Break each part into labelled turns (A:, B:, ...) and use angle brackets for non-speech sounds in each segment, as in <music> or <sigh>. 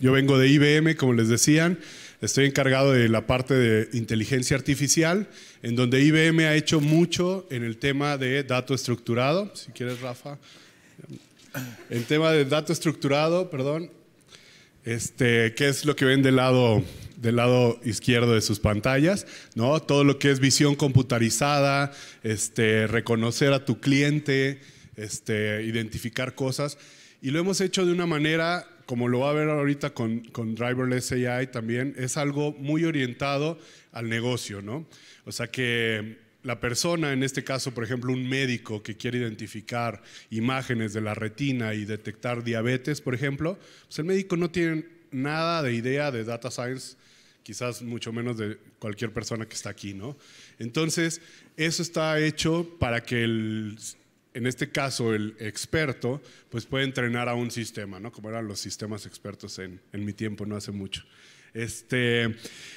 A: Yo vengo de IBM, como les decían, estoy encargado de la parte de inteligencia artificial, en donde IBM ha hecho mucho en el tema de dato estructurado, si quieres Rafa, el tema de dato estructurado, perdón, este, ¿qué es lo que ven del lado, del lado izquierdo de sus pantallas? ¿no? Todo lo que es visión computarizada, este, reconocer a tu cliente, este, identificar cosas. Y lo hemos hecho de una manera como lo va a ver ahorita con, con Driverless AI también, es algo muy orientado al negocio, ¿no? O sea que la persona, en este caso, por ejemplo, un médico que quiere identificar imágenes de la retina y detectar diabetes, por ejemplo, pues el médico no tiene nada de idea de data science, quizás mucho menos de cualquier persona que está aquí, ¿no? Entonces, eso está hecho para que el en este caso el experto, pues puede entrenar a un sistema, ¿no? Como eran los sistemas expertos en, mi tiempo, no hace mucho. Este,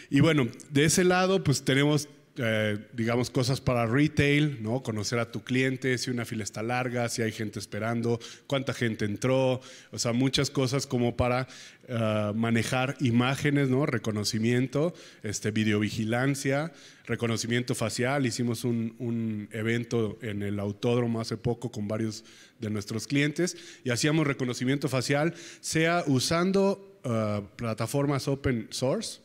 A: y bueno, de ese lado, pues tenemos eh, digamos, cosas para retail, ¿no? Conocer a tu cliente, si una fila está larga, si hay gente esperando, cuánta gente entró, o sea, muchas cosas como para eh, manejar imágenes, ¿no? Reconocimiento, este, videovigilancia, reconocimiento facial. Hicimos un, evento en el autódromo hace poco con varios de nuestros clientes y hacíamos reconocimiento facial, sea usando eh, plataformas open source,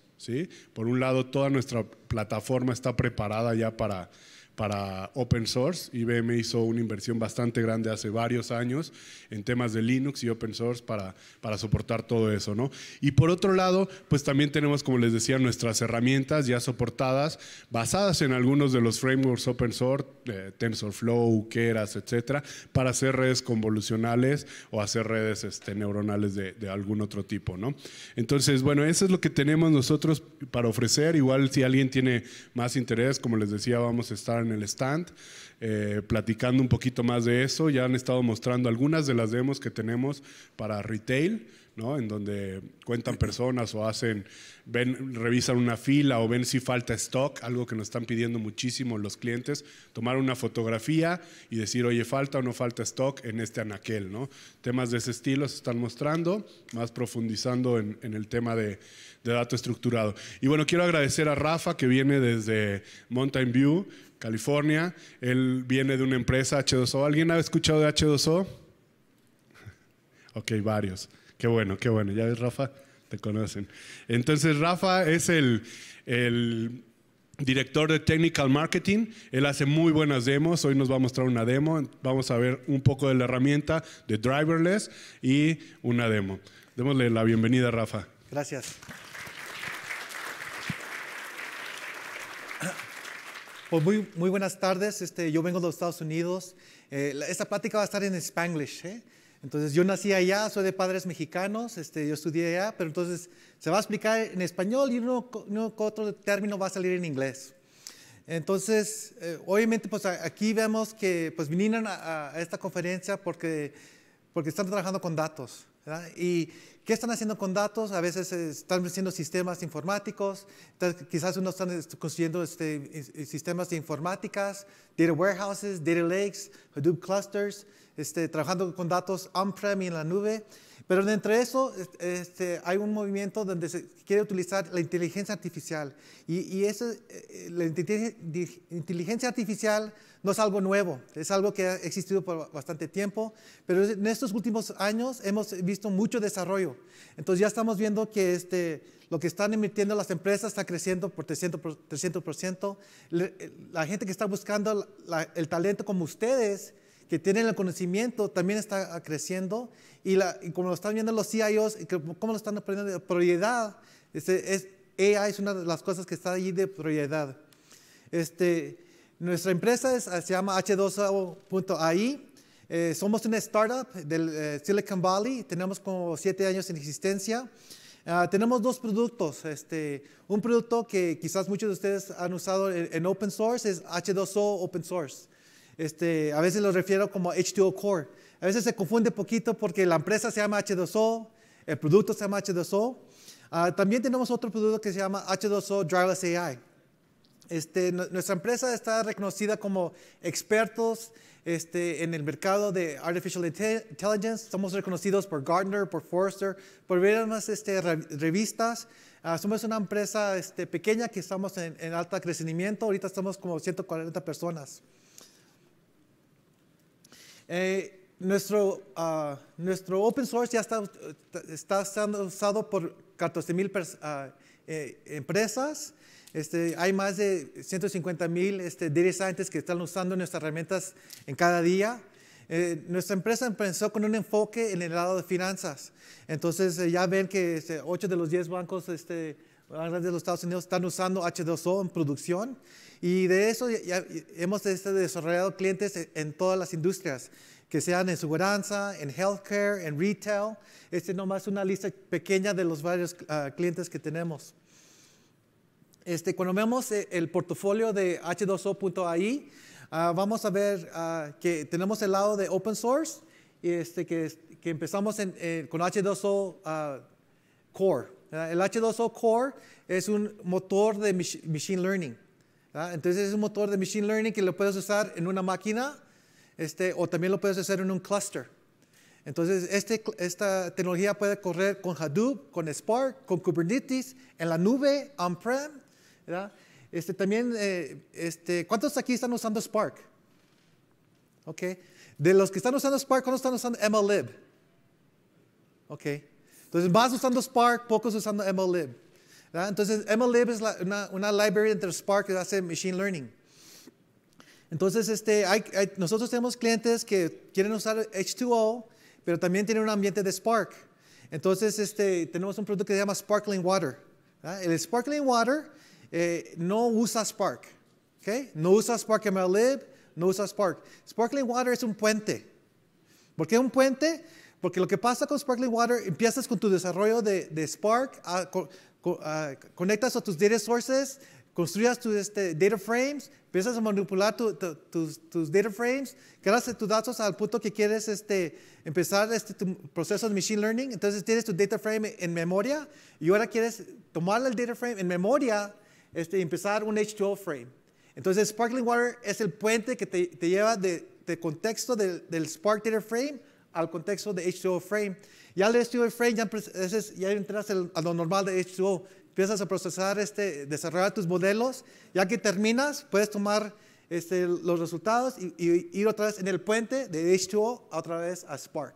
A: por un lado, toda nuestra plataforma está preparada ya para para open source. IBM hizo una inversión bastante grande hace varios años en temas de Linux y open source para, para soportar todo eso. ¿no? Y por otro lado, pues también tenemos, como les decía, nuestras herramientas ya soportadas, basadas en algunos de los frameworks open source, eh, TensorFlow, Keras, etcétera, para hacer redes convolucionales o hacer redes este, neuronales de, de, algún otro tipo. ¿no? Entonces, bueno, eso es lo que tenemos nosotros para ofrecer. Igual si alguien tiene más interés, como les decía, vamos a estar en el stand, eh, platicando un poquito más de eso. Ya han estado mostrando algunas de las demos que tenemos para retail. ¿no? En donde cuentan personas o hacen, ven, revisan una fila o ven si falta stock, algo que nos están pidiendo muchísimo los clientes, tomar una fotografía y decir, oye, falta o no falta stock en este anaquel, ¿no? Temas de ese estilo se están mostrando, más profundizando en, el tema de, de dato estructurado. Y bueno, quiero agradecer a Rafa que viene desde Mountain View, California. Él viene de una empresa H2O. ¿Alguien ha escuchado de H2O? <laughs> ok, varios. Qué bueno, qué bueno. Ya ves, Rafa, te conocen. Entonces, Rafa es el, director de Technical Marketing. Él hace muy buenas demos. Hoy nos va a mostrar una demo. Vamos a ver un poco de la herramienta de Driverless y una demo. Démosle la bienvenida Rafa.
B: Gracias. Pues muy, buenas tardes, este, yo vengo de los Estados Unidos. Eh, esta plática va a estar en Spanglish. ¿eh? Entonces, yo nací allá, soy de padres mexicanos, este, yo estudié allá, pero entonces se va a explicar en español y uno, otro término va a salir en inglés. Entonces, eh, obviamente, pues aquí vemos que pues, vinieron a, a esta conferencia porque, porque están trabajando con datos. ¿Y qué están haciendo con datos? A veces eh, están haciendo sistemas informáticos, quizás uno está este, construyendo este, eh, sistemas de informáticas, data warehouses, data lakes, Hadoop clusters, este, trabajando con datos on-prem y en la nube. Pero entre eso hay un movimiento donde se quiere utilizar la inteligencia artificial. Y, y eso, eh, la inteligencia artificial no es algo nuevo, es algo que ha existido por bastante tiempo, pero en estos últimos años hemos visto mucho desarrollo. Entonces ya estamos viendo que este, lo que están emitiendo las empresas está creciendo por 300%, 300% eh, la gente que está buscando el talento como ustedes, que tienen el conocimiento, también está ah, creciendo y, como lo están viendo los CIOs, cómo lo están aprendiendo de prioridad, este, es, AI es una de las cosas que está allí de prioridad. Este, nuestra empresa se llama H2O.ai. Eh, somos una startup del eh, Silicon Valley. Tenemos como siete años en existencia. Ah, tenemos dos productos. Este, un producto que quizás muchos de ustedes han usado en, open source es H2O Open Source. Este, a veces lo refiero como H2O Core. A veces se confunde un poquito porque la empresa se llama H2O, el producto se llama H2O. Ah, también tenemos otro producto que se llama H2O Driverless AI. Este, nuestra empresa está reconocida como expertos este, en el mercado de Artificial Intelligence. Somos reconocidos por Gartner, por Forrester, por varias este, revistas. Ah, somos una empresa este, pequeña que estamos en, en alto crecimiento. Ahorita estamos como 140 personas. Eh, Ah, nuestro, open source ya está, siendo usado por 14,000 ah, eh, empresas. Este, hay más de 150 mil este, data que están usando nuestras herramientas en cada día. Eh, nuestra empresa empezó con un enfoque en el lado de finanzas. Entonces eh, ya ven que este, ocho 8 de los 10 bancos de los Estados Unidos están usando H2O en producción. Y de eso ya, hemos desarrollado clientes en todas las industrias que sean en seguranza, en healthcare, en retail. Este es nomás una lista pequeña de los varios ah, clientes que tenemos. Este, cuando vemos eh, el portafolio de h2o.ai, ah, vamos a ver ah, que tenemos el lado de open source, este, que, que empezamos eh, con h2o Core. El H2O Core es un motor de machine learning. Entonces es un motor de machine learning que lo puedes usar en una máquina este, o también lo puedes hacer en un cluster. Entonces, este esta tecnología puede correr con Hadoop, con Spark, con Kubernetes, en la nube, on-prem. Este, también, eh, ¿cuántos aquí están usando Spark? De los que están usando Spark, ¿cuántos están usando MLib? Entonces, más usando Spark, pocos usando MLib. Entonces, MLib es una, una library entre Spark que hace Machine Learning. Entonces, este, hay, nosotros tenemos clientes que quieren usar H2O, pero también tienen un ambiente de Spark. Entonces, este, tenemos un producto que se llama Sparkling Water. El Sparkling Water eh, no usa Spark. ¿okay? No usa Spark MLib, no usa Spark. Sparkling Water es un puente. ¿Por qué un puente? Porque lo que pasa con Sparkling Water, empiezas con tu desarrollo de, Spark, ah, ah, conectas a tus data sources, construyas tus este, data frames, empiezas a manipular tus, data frames, creas tus datos al punto que quieres este, empezar este, tu proceso de machine learning, entonces tienes tu data frame en memoria y ahora quieres tomar el data frame en memoria este, y empezar un H2O frame. Entonces Sparkling Water es el puente que te, lleva de, contexto del, Spark Data Frame al contexto de H2O Frame. Ya el H2O Frame, ya, pues, entras a lo normal de H2O, empiezas a procesar, este, desarrollar tus modelos. Ya que terminas, puedes tomar este, los resultados y, ir otra vez en el puente de H2O otra vez a Spark.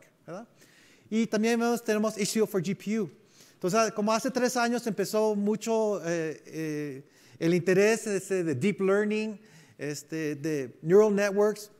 B: Y también tenemos H2O for GPU. Entonces, como hace tres años empezó mucho eh, eh, el interés este de deep learning, este, de neural networks.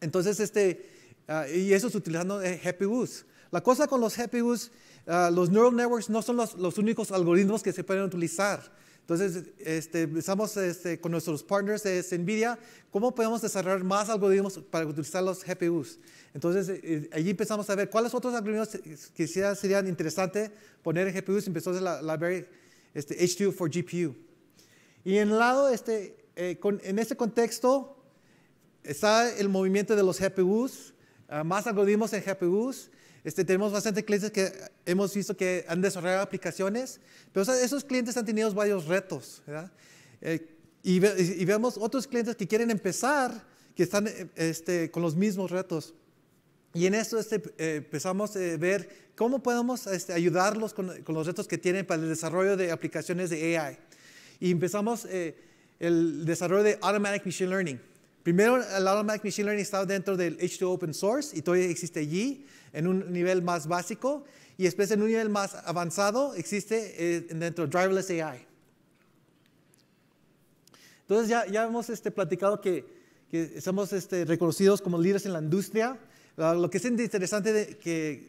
B: Entonces, este, ah, y eso es utilizando GPUs. Eh, La cosa con los GPUs Ah, los neural networks no son los, únicos algoritmos que se pueden utilizar. Entonces, este, empezamos este, con nuestros partners de NVIDIA, ¿cómo podemos desarrollar más algoritmos para utilizar los GPUs? Entonces, eh, eh, allí empezamos a ver cuáles otros algoritmos que serían, interesantes poner en GPUs. Empezó la library este, H2 for GPU. Y en lado, este, eh, en ese contexto, está el movimiento de los GPUs, ah, más algoritmos en GPUs, este, tenemos bastantes clientes que hemos visto que han desarrollado aplicaciones, pero esos clientes han tenido varios retos. Eh, y, vemos otros clientes que quieren empezar, que están eh, este, con los mismos retos. Y en esto este, eh, empezamos a ver cómo podemos ayudarlos con, los retos que tienen para el desarrollo de aplicaciones de AI. Y empezamos el desarrollo de Automatic Machine Learning. Primero, el Automatic Machine Learning estaba dentro del H2 Open Source y todavía existe allí en un nivel más básico y después en un nivel más avanzado existe eh, dentro de Driverless AI. Entonces ya, ya hemos este, platicado que, que somos este, reconocidos como líderes en la industria. Ah, lo que es interesante de, que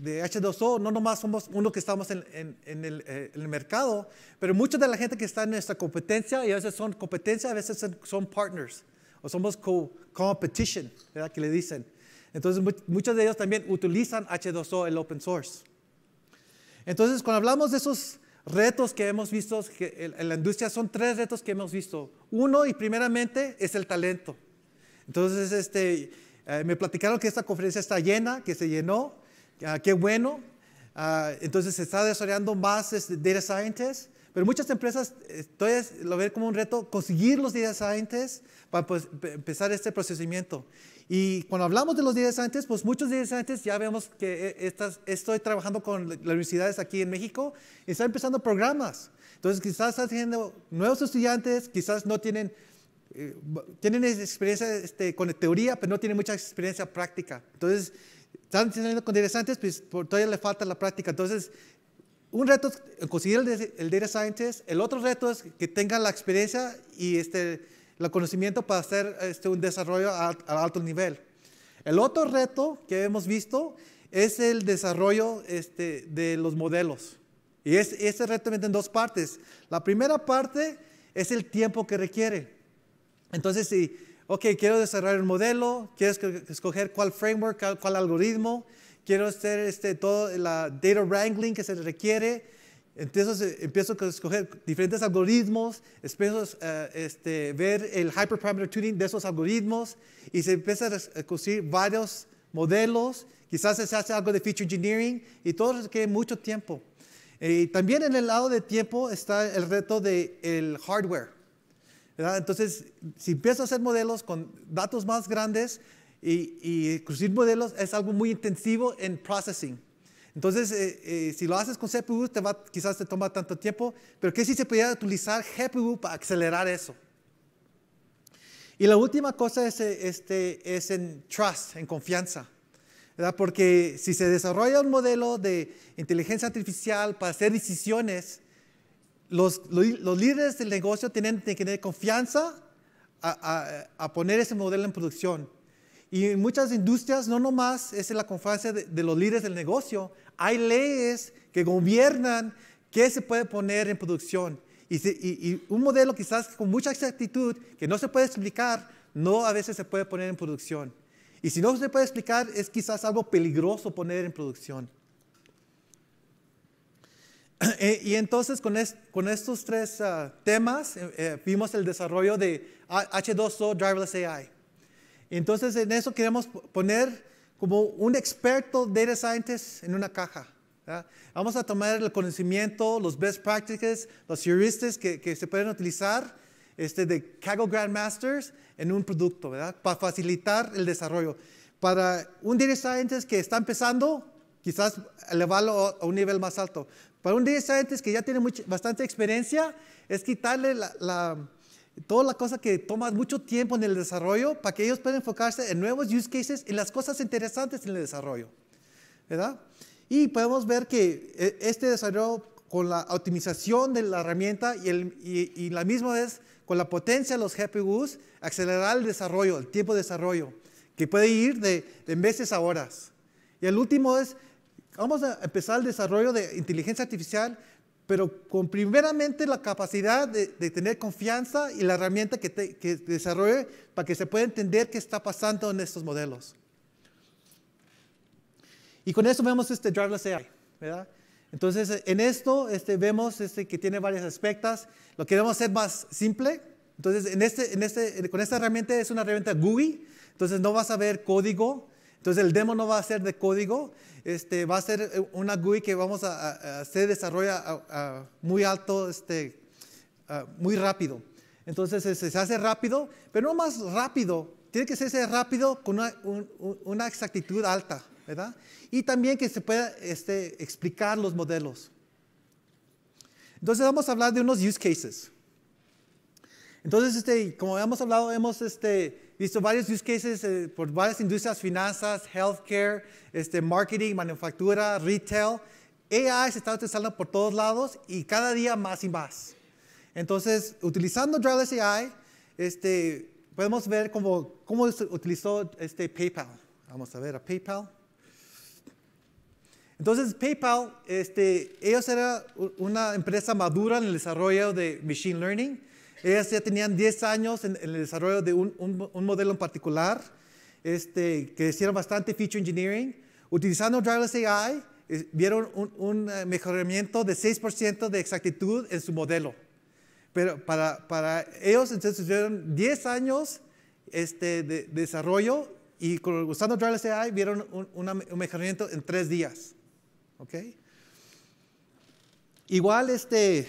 B: de, H2O, no nomás somos uno que estamos en, el, eh, en, el, mercado, pero mucha de la gente que está en nuestra competencia, y a veces son competencia, a veces son partners, o somos co-competition, ¿verdad? Que le dicen. Entonces, muchos de ellos también utilizan H2O, el open source. Entonces, cuando hablamos de esos retos que hemos visto en la industria, son tres retos que hemos visto. Uno, y primeramente, es el talento. Entonces, este, eh, me platicaron que esta conferencia está llena, que se llenó, ah, qué bueno. Ah, entonces, se está desarrollando más de este, data scientists. Pero muchas empresas eh, todavía lo ven como un reto conseguir los días antes para pues, empezar este procesamiento. Y cuando hablamos de los días antes pues muchos días antes ya vemos que eh, estas, estoy trabajando con las universidades aquí en México y están empezando programas. Entonces quizás están teniendo nuevos estudiantes, quizás no tienen, eh, tienen experiencia este, con teoría, pero no tienen mucha experiencia práctica. Entonces están teniendo con días antes pues todavía le falta la práctica. Entonces un reto es conseguir el, data scientist, el otro reto es que tenga la experiencia y este, el conocimiento para hacer este, un desarrollo a, alto nivel. El otro reto que hemos visto es el desarrollo este, de los modelos. Y es, ese reto viene en dos partes. La primera parte es el tiempo que requiere. Entonces, si, ok, quiero desarrollar el modelo, quiero escoger cuál framework, cuál algoritmo, quiero hacer este, todo la data wrangling que se requiere. Entonces empiezo a escoger diferentes algoritmos, empiezo a eh, este, ver el hyperparameter tuning de esos algoritmos y se empieza a construir varios modelos. Quizás se hace algo de feature engineering y todo requiere mucho tiempo. Y también en el lado de tiempo está el reto del hardware. Entonces, si empiezo a hacer modelos con datos más grandes, y, y construir modelos es algo muy intensivo en processing. Entonces, eh, eh, si lo haces con CPU, quizás te toma tanto tiempo, pero ¿qué si se pudiera utilizar GPU para acelerar eso? Y la última cosa es, eh, este, en trust, en confianza. Porque si se desarrolla un modelo de inteligencia artificial para hacer decisiones, los, líderes del negocio tienen que tener confianza a poner ese modelo en producción. Y en muchas industrias no nomás es la confianza de, los líderes del negocio, hay leyes que gobiernan qué se puede poner en producción. Y, un modelo quizás con mucha exactitud que no se puede explicar, no a veces se puede poner en producción. Y si no se puede explicar, es quizás algo peligroso poner en producción. <clears throat> Eh, y entonces con, estos tres ah, temas eh, eh, vimos el desarrollo de H2O Driverless AI. Entonces en eso queremos poner como un experto data scientist en una caja. Vamos a tomar el conocimiento, los best practices, los heuristics que, se pueden utilizar este, de Kaggle Grandmasters en un producto, ¿verdad? Para facilitar el desarrollo. Para un data scientist que está empezando, quizás elevarlo a un nivel más alto. Para un data scientist que ya tiene bastante experiencia, es quitarle la toda la cosa que toma mucho tiempo en el desarrollo para que ellos puedan enfocarse en nuevos use cases y las cosas interesantes en el desarrollo. ¿Verdad? Y podemos ver que eh, este desarrollo con la optimización de la herramienta y, la misma vez con la potencia de los GPUs, acelerar el desarrollo, el tiempo de desarrollo, que puede ir de, de meses a horas. Y el último es, vamos a empezar el desarrollo de inteligencia artificial pero con primeramente la capacidad de, tener confianza y la herramienta que, desarrolle para que se pueda entender qué está pasando en estos modelos. Y con eso vemos este driverless AI, ¿verdad? Entonces, en esto este, vemos este que tiene varios aspectos. Lo queremos hacer más simple. Entonces, este, con esta herramienta es una herramienta GUI. Entonces, no vas a ver código. Entonces el demo no va a ser de código, este, va a ser eh, una GUI que vamos a, desarrolla muy alto, este, muy rápido. Entonces se, hace rápido, pero no más rápido, tiene que ser rápido con una, exactitud alta, ¿verdad? Y también que se pueda este, explicar los modelos. Entonces vamos a hablar de unos use cases. Entonces, este, como hemos hablado, hemos este, visto varios use cases eh, por varias industrias, finanzas, healthcare, este, marketing, manufactura, retail. AI se está utilizando por todos lados y cada día más y más. Entonces, utilizando Driverless AI, este, podemos ver cómo, se utilizó este PayPal. Vamos a ver a PayPal. Entonces, PayPal, ellos eran una empresa madura en el desarrollo de Machine Learning ellas ya tenían 10 años en, el desarrollo de un, un, modelo en particular, este, que hicieron bastante feature engineering. Utilizando Driverless AI, vieron un, un, eh, mejoramiento de 6% de exactitud en su modelo. Pero para, para ellos, entonces, tuvieron 10 años este, de, desarrollo y con, usando Driverless AI vieron un, un mejoramiento en 3 días. ¿Ok? Igual, este,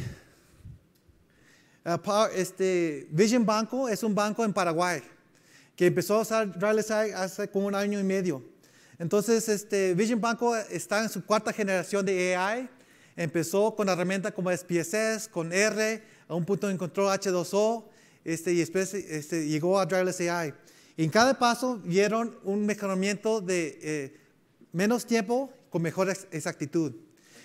B: Uh, este, Vision Banco es un banco en Paraguay que empezó a usar AI hace como un año y medio. Entonces, este, Vision Banco está en su cuarta generación de AI. Empezó con herramientas como SPSS, con R, a un punto encontró H2O este, y después este, llegó a Driverless AI. en cada paso vieron un mejoramiento de eh, menos tiempo con mejor exactitud.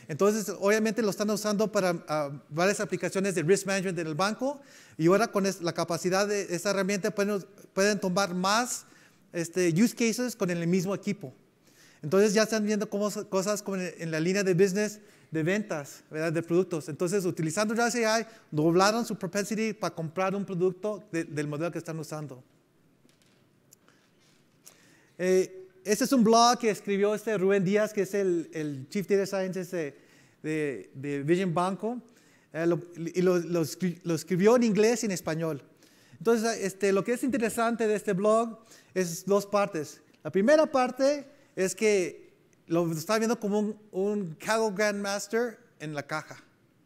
B: Entonces, obviamente lo están usando para ah, varias aplicaciones de risk management en el banco y ahora con la capacidad de esta herramienta pueden, tomar más este, use cases con el mismo equipo. Entonces ya están viendo cómo, cosas como en la línea de business de ventas, ¿verdad? de productos. Entonces, utilizando Jazz AI, doblaron su propensity para comprar un producto del modelo que están usando. Eh, este es un blog que escribió este Rubén Díaz, que es el, Chief Data Scientist de, de, de Vision Banco, eh, y lo, escribió en inglés y en español. Entonces, este, lo que es interesante de este blog es dos partes. La primera parte es que lo está viendo como un, un Kaggle Grandmaster en la caja.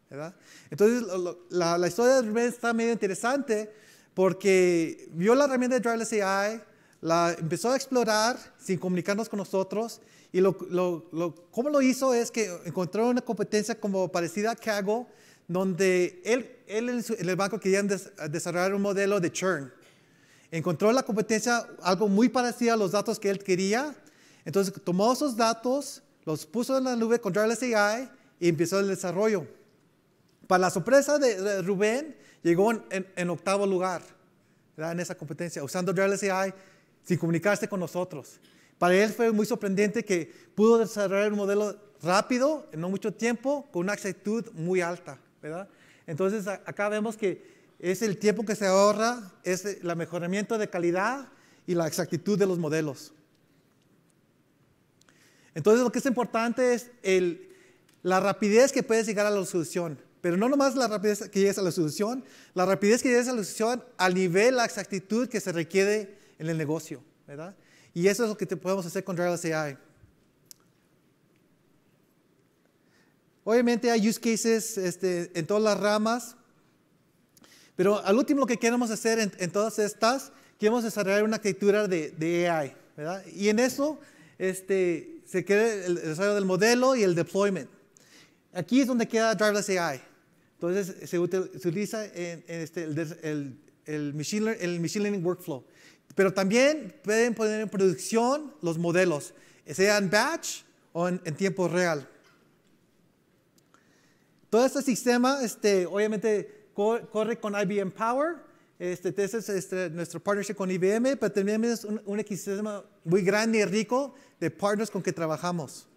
B: ¿verdad? Entonces, la, la historia de Rubén está medio interesante porque vio la herramienta de Driverless AI, la empezó a explorar sin comunicarnos con nosotros. Y lo, lo, lo, cómo lo hizo es que encontró una competencia como parecida a Kaggle, donde él, él el banco querían desarrollar un modelo de churn. Encontró la competencia algo muy parecido a los datos que él quería. Entonces tomó esos datos, los puso en la nube con AI y empezó el desarrollo. Para la sorpresa de Rubén, llegó en, octavo lugar en esa competencia, usando Driverless AI sin comunicarse con nosotros. Para él fue muy sorprendente que pudo desarrollar un modelo rápido, en no mucho tiempo, con una exactitud muy alta, Entonces acá vemos que es el tiempo que se ahorra, es el mejoramiento de calidad y la exactitud de los modelos. Entonces lo que es importante es la rapidez que puedes llegar a la solución, pero no nomás la rapidez que llegues a la solución, la rapidez que llegues a la solución al nivel, la exactitud que se requiere en el negocio, ¿verdad? Y eso es lo que te podemos hacer con Driveless AI. Obviamente hay use cases este, en todas las ramas, pero al último lo que queremos hacer en, todas estas, queremos desarrollar una arquitectura de, AI, ¿verdad? Y en eso este, se queda el desarrollo del modelo y el deployment. Aquí es donde queda Driveless AI. Entonces se, utiliza en, este, el, el Machine Learning Workflow. Pero también pueden poner en producción los modelos, sea en batch o en, tiempo real. Todo este sistema, este, obviamente, corre con IBM Power. Este, este es este, nuestro partnership con IBM, pero también es un, un muy grande y rico de partners con que trabajamos.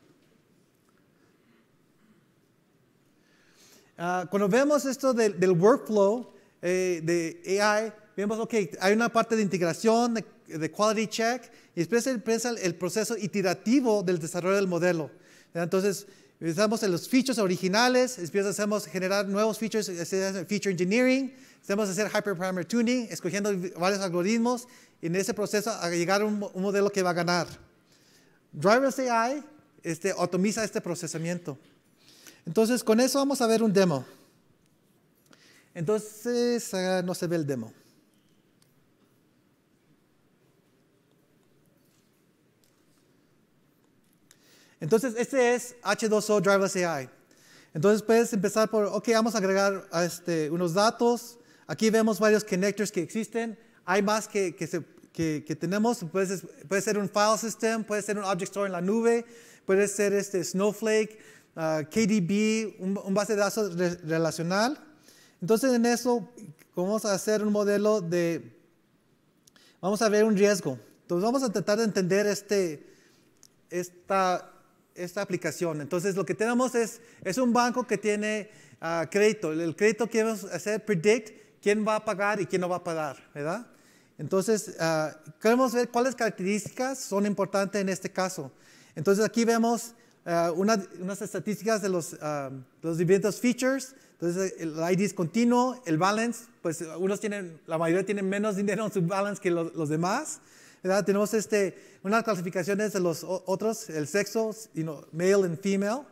B: Ah, cuando vemos esto del, workflow eh, de AI, vemos, ok, hay una parte de integración, de, quality check, y después empieza el, proceso iterativo del desarrollo del modelo. Entonces, Empezamos en los features originales, después hacemos generar nuevos features, feature engineering, hacemos hacer hyperparameter tuning, escogiendo varios algoritmos y en ese proceso a llegar a un, modelo que va a ganar. Drivers AI este, automiza este procesamiento. Entonces, con eso vamos a ver un demo. Entonces, ah, no se ve el demo. Entonces, este es H2O Driverless AI. Entonces puedes empezar por, ok, vamos a agregar este, unos datos. Aquí vemos varios connectors que existen. Hay más que, que, tenemos. Puede ser, puede ser un file system, puede ser un object store en la nube, puede ser este Snowflake, ah, KDB, un, base de datos relacional. Entonces en eso vamos a hacer un modelo de, vamos a ver un riesgo. Entonces vamos a tratar de entender este, esta, esta aplicación. Entonces, lo que tenemos es, es un banco que tiene ah, crédito. El crédito queremos hacer predict quién va a pagar y quién no va a pagar, ¿verdad? Entonces, ah, queremos ver cuáles características son importantes en este caso. Entonces, aquí vemos ah, unas estadísticas de los, los diferentes features. Entonces, el ID es continuo, el balance, pues unos tienen, la mayoría tienen menos dinero en su balance que los, los demás. Tenemos este, unas clasificaciones de los otros, el sexo, male and female.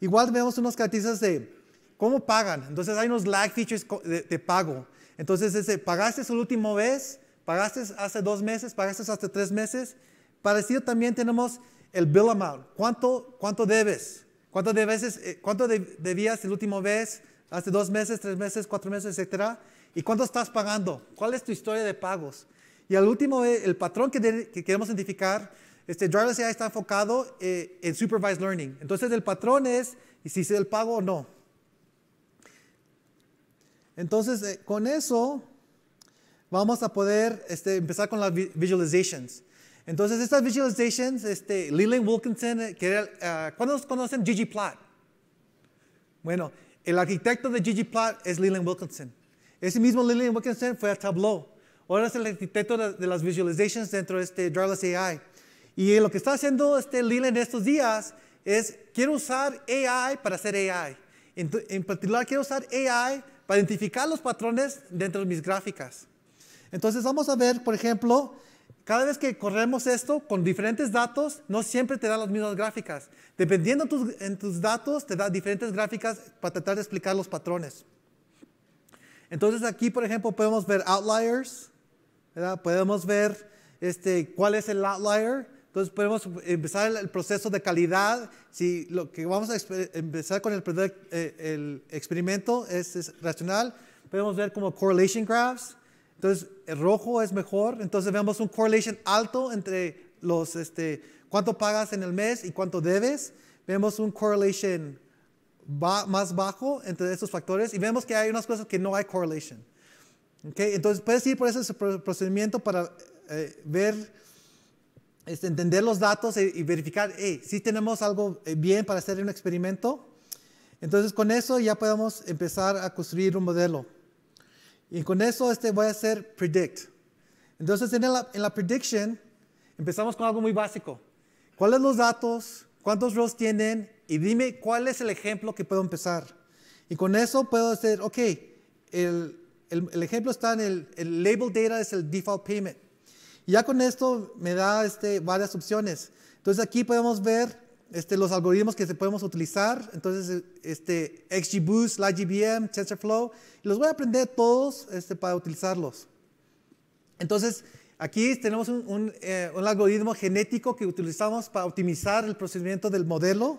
B: Igual vemos unas características de cómo pagan. Entonces hay unos lag features de, pago. Entonces, pagaste la última vez, pagaste hace dos meses, pagaste hace tres meses. Parecido también tenemos el bill amount. ¿Cuánto, cuánto debes? ¿Cuánto, debes, eh, cuánto debías la última vez? Hace dos meses, tres meses, cuatro meses, etcétera. ¿Y cuánto estás pagando? ¿Cuál es tu historia de pagos? Y al último, eh, el patrón que, queremos identificar, este driverless AI está enfocado eh, en supervised learning. Entonces el patrón es si hice el pago o no. Entonces eh, con eso vamos a poder este, empezar con las visualizations. Entonces estas visualizations, este, Leland Wilkinson, que era, ah, ¿cuántos conocen Bueno, el arquitecto de ggplot es Leland Wilkinson. Ese mismo Leland Wilkinson fue a Tableau. Ahora es el arquitecto de las visualizations dentro de este Driverless AI. Y lo que está haciendo este Leland en estos días es, quiero usar AI para hacer AI. En, particular, quiero usar AI para identificar los patrones dentro de mis gráficas. Entonces, vamos a ver, por ejemplo, cada vez que corremos esto con diferentes datos, no siempre te dan las mismas gráficas. Dependiendo en tus datos, te da diferentes gráficas para tratar de explicar los patrones. Entonces aquí, por ejemplo, podemos ver outliers, Podemos ver este, cuál es el outlier. Entonces podemos empezar el, proceso de calidad. Si lo que vamos a empezar con el, eh, experimento es, racional, podemos ver como correlation graphs. Entonces el rojo es mejor. Entonces vemos un correlation alto entre los este, cuánto pagas en el mes y cuánto debes. Vemos un correlation más bajo entre estos factores y vemos que hay unas cosas que no hay correlation. Okay, entonces puedes ir por ese procedimiento para eh, ver, este, entender los datos eh, y, verificar, si tenemos algo eh, bien para hacer un experimento. Entonces con eso ya podemos empezar a construir un modelo. Y con eso este, voy a hacer predict. Entonces en la, en la prediction empezamos con algo muy básico. ¿Cuáles los datos? ¿Cuántos rows tienen? Y dime cuál es el ejemplo que puedo empezar. Y con eso puedo decir, ok, el, el, ejemplo está en el, label data, es el default payment. Y ya con esto me da este, varias opciones. Entonces aquí podemos ver este, los algoritmos que se podemos utilizar. Entonces, este, XGBoost, LightGBM, TensorFlow. Los voy a aprender todos este, para utilizarlos. Entonces, aquí tenemos un, un, eh, algoritmo genético que utilizamos para optimizar el procedimiento del modelo.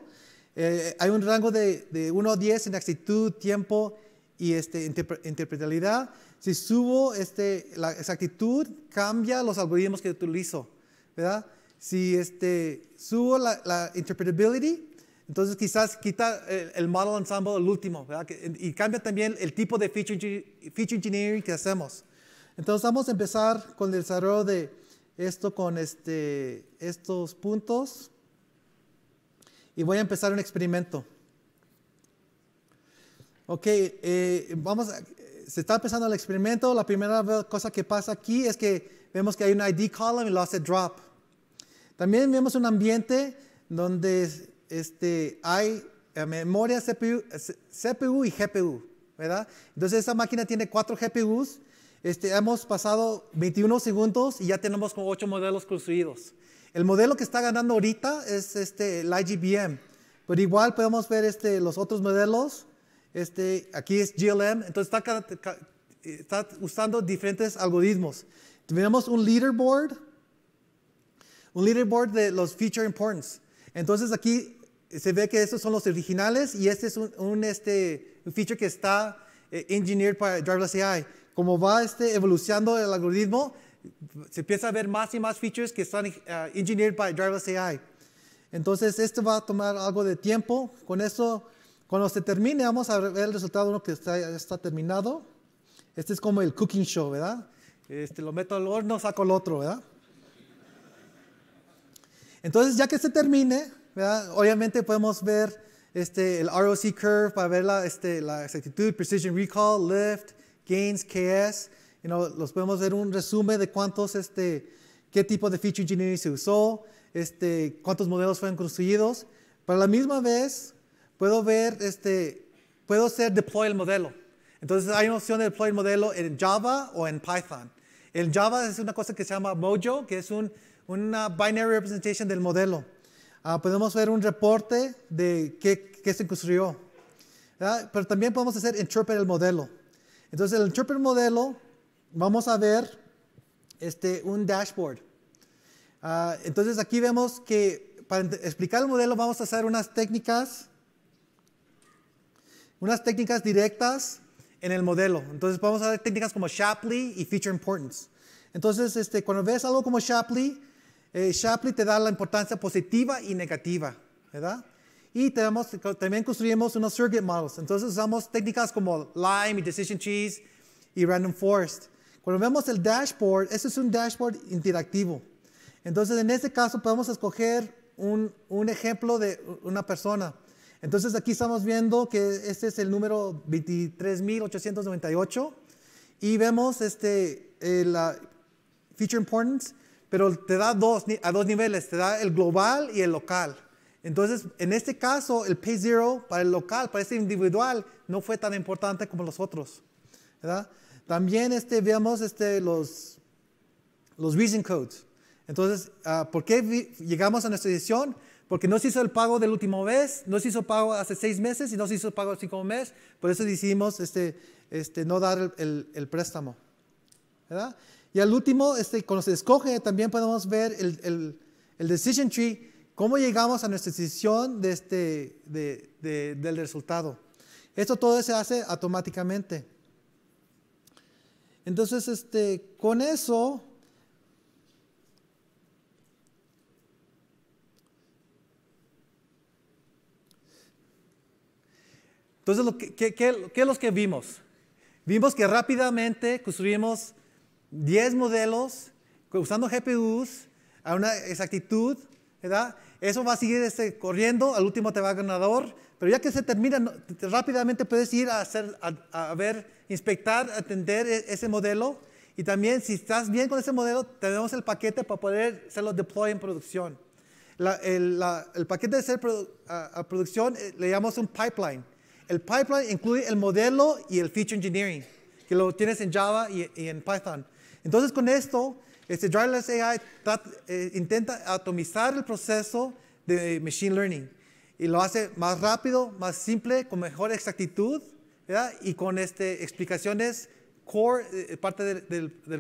B: Eh, hay un rango de, de 1 a 10 en actitud, tiempo y este, interpretabilidad. Si subo este, la exactitud, cambia los algoritmos que utilizo, ¿verdad? Si este, subo la, la interpretability, entonces quizás quita el, model ensemble el último, ¿verdad? y cambia también el tipo de feature, feature engineering que hacemos. Entonces vamos a empezar con el desarrollo de esto con este, estos puntos. Y voy a empezar un experimento. Ok, eh, vamos, a, se está empezando el experimento. La primera cosa que pasa aquí es que vemos que hay un ID column y lo hace drop. También vemos un ambiente donde este, hay eh, memoria CPU, y GPU, ¿verdad? Entonces esta máquina tiene cuatro GPUs. Este, hemos pasado 21 segundos y ya tenemos como 8 modelos construidos. El modelo que está ganando ahorita es este, el IGBM, pero igual podemos ver este, los otros modelos este, aquí es GLM, entonces está, usando diferentes algoritmos. Tenemos un leaderboard, un leaderboard de los feature importance. Entonces aquí se ve que estos son los originales y este es un, este, feature que está eh, engineered para Driverless AI. Como va este, evolucionando el algoritmo, se empieza a ver más y más features que están eh, engineered by Driverless AI. Entonces, esto va a tomar algo de tiempo. Con eso, cuando se termine, vamos a ver el resultado, uno que está, está terminado. Este es como el cooking show, ¿verdad? Este, lo meto al horno, saco el otro, ¿verdad? Entonces, ya que se termine, ¿verdad? obviamente podemos ver este, el ROC curve para ver la, este, la exactitud, precision recall, lift, gains, KS. You los podemos ver un resumen de cuántos, este, qué tipo de feature engineering se usó, este, cuántos modelos fueron construidos. Para la misma vez, puedo ver, este, puedo hacer deploy el modelo. Entonces hay una opción de deploy el modelo en Java o en Python. En Java es una cosa que se llama Mojo, que es una binary representation del modelo. Ah, podemos ver un reporte de qué, se construyó. Pero también podemos hacer interpret el modelo. Entonces, el interpret modelo, vamos a ver este, un dashboard. Ah, entonces, aquí vemos que para explicar el modelo vamos a hacer unas técnicas unas técnicas directas en el modelo. Entonces vamos a ver técnicas como Shapley y Feature Importance. Entonces, este, cuando ves algo como Shapley, eh, Shapley te da la importancia positiva y negativa, ¿verdad? Y tenemos, también construimos unos circuit models. Entonces usamos técnicas como Lime y Decision Trees y Random Forest. Cuando vemos el dashboard, ese es un dashboard interactivo. Entonces, en este caso, podemos escoger un, un ejemplo de una persona. Entonces aquí estamos viendo que este es el número 23.898 y vemos este, eh, la feature importance, pero te da dos, a dos niveles, te da el global y el local. Entonces, en este caso, el pay zero para el local, para este individual, no fue tan importante como los otros. ¿verdad? También este, vemos este, los, los reason codes. Entonces, ah, ¿por qué llegamos a nuestra decisión? Porque no se hizo el pago del último mes, no se hizo pago hace seis meses y no se hizo pago hace cinco meses. Por eso decidimos este, este, no dar el, préstamo. ¿Verdad? Y al último, este, cuando se escoge, también podemos ver el, el decision tree, cómo llegamos a nuestra decisión de este, de, de, del resultado. Esto todo se hace automáticamente. Entonces, este, con eso, Entonces, qué, es lo que vimos? Vimos que rápidamente construimos 10 modelos usando GPUs a una exactitud, ¿verdad? Eso va a seguir este, corriendo, al último te va a ganador, pero ya que se termina, rápidamente puedes ir a, hacer, a, ver, inspectar, atender e, ese modelo. Y también si estás bien con ese modelo, tenemos el paquete para poder hacerlo deploy en producción. el, paquete de ser a producción eh, le llamamos un pipeline. El pipeline incluye el modelo y el feature engineering, que lo tienes en Java y, en Python. Entonces, con esto, este Driverless AI eh, intenta atomizar el proceso de Machine Learning y lo hace más rápido, más simple, con mejor exactitud y con este, explicaciones core, eh, parte del, del, del